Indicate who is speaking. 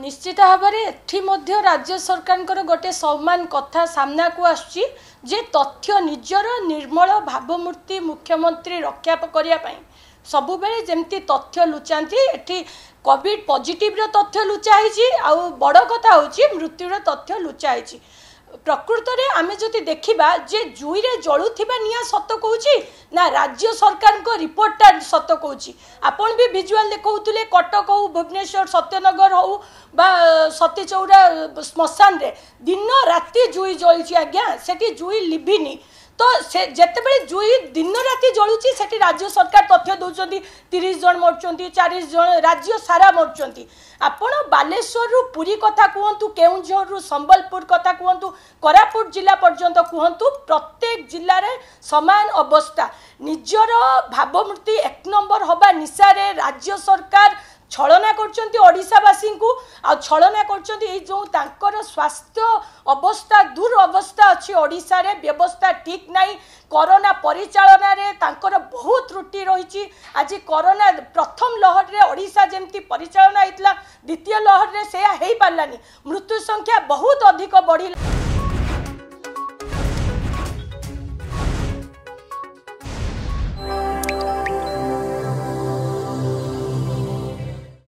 Speaker 1: ନିଶ୍ଚିତ ଭାବରେ ଏଠି ମଧ୍ୟ ରାଜ୍ୟ ସରକାରଙ୍କର ଗୋଟେ ସମାନ କଥା ସାମ୍ନାକୁ ଆସୁଛି ଯେ ତଥ୍ୟ ନିଜର ନିର୍ମଳ ଭାବମୂର୍ତ୍ତି ମୁଖ୍ୟମନ୍ତ୍ରୀ ରକ୍ଷା କରିବା ପାଇଁ ସବୁବେଳେ ଯେମିତି ତଥ୍ୟ ଲୁଚାନ୍ତି ଏଠି କୋଭିଡ଼ ପଜିଟିଭ୍ର ତଥ୍ୟ ଲୁଚା ହେଇଛି ଆଉ ବଡ଼ କଥା ହେଉଛି ମୃତ୍ୟୁର ତଥ୍ୟ ଲୁଚା ହେଇଛି প্রকৃতরে আমি যদি দেখিবা যে জুইরে জলুথিবা নিয়াঁ সত কହୁଛି না রাজ্য সরকারଙ୍କ রিপোর্টটা সত কହୁଛି আপন বি ভিজুয়াল দেখাউলে কটক হো ভুবনেশ্বর সত্যনগর হো বা সতীচৌরা শ্মশানরে দিন রাতে জুই জলুছি আজ্ঞা সেটি জুই লিভিনি তো সে যেতবে জুই দিন রাতে জলুছি সেটি রাজ্য সরকার তথ্য দৌঁচ তিরিশ জন মরুচার চারিশ জন রাজ্য সারা মরুচার আপন ବାଲେଶ୍ୱରରୁ ପୁରୀ କଥା କୁହନ୍ତୁ କେଉଁଝରରୁ ସମ୍ବଲପୁର କଥା କୁହନ୍ତୁ କୋରାପୁଟ ଜିଲ୍ଲା ପର୍ଯ୍ୟନ୍ତ କୁହନ୍ତୁ ପ୍ରତ୍ୟେକ ଜିଲ୍ଲାରେ ସମାନ ଅବସ୍ଥା ନିଜର ଭାବମୂର୍ତ୍ତି ଏକ ନମ୍ବର ହେବା ନିଶାରେ ରାଜ୍ୟ ସରକାର ছলনা করছেন ওড়শাবাসী আলনা করছেন এই যে তাঁর স্বাস্থ্য অবস্থা দূর অবস্থা অড়শার ব্যবস্থা ঠিক নাই করোনা পরিচালনার তাঁর বহু ত্রুটি রয়েছে আজ করোনা প্রথম লহরের ওড়শা যেমতি পরিচালনা হয়েছিল দ্বিতীয় লহরের সেয়া হয়ে পারানি মৃত্যু সংখ্যা বহুত অধিক বড়